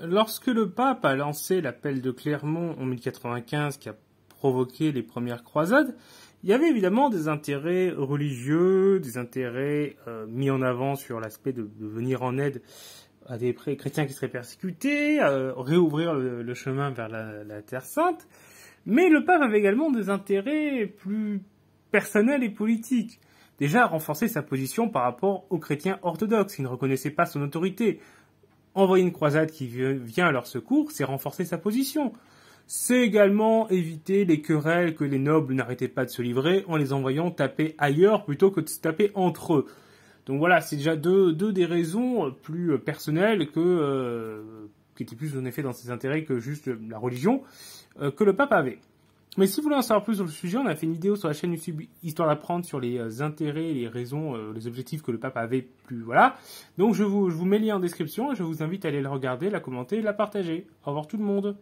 Lorsque le pape a lancé l'appel de Clermont en 1095 qui a provoqué les premières croisades, il y avait évidemment des intérêts religieux, des intérêts euh, mis en avant sur l'aspect de, venir en aide à des chrétiens qui seraient persécutés, à euh, réouvrir le, chemin vers la, la, Terre Sainte. Mais le pape avait également des intérêts plus personnels et politiques. Déjà, renforcer sa position par rapport aux chrétiens orthodoxes qui ne reconnaissaient pas son autorité, envoyer une croisade qui vient à leur secours, c'est renforcer sa position. C'est également éviter les querelles que les nobles n'arrêtaient pas de se livrer en les envoyant taper ailleurs plutôt que de se taper entre eux. Donc voilà, c'est déjà deux, des raisons euh, plus euh, personnelles que, euh, qui étaient plus en effet dans ses intérêts que juste la religion, que le pape avait. Mais si vous voulez en savoir plus sur le sujet, on a fait une vidéo sur la chaîne YouTube Histoire d'apprendre sur les euh, intérêts, les raisons, euh, les objectifs que le pape avait plus. Voilà. Donc je vous, je vous mets le lien en description et je vous invite à aller la regarder, la commenter et la partager. Au revoir tout le monde.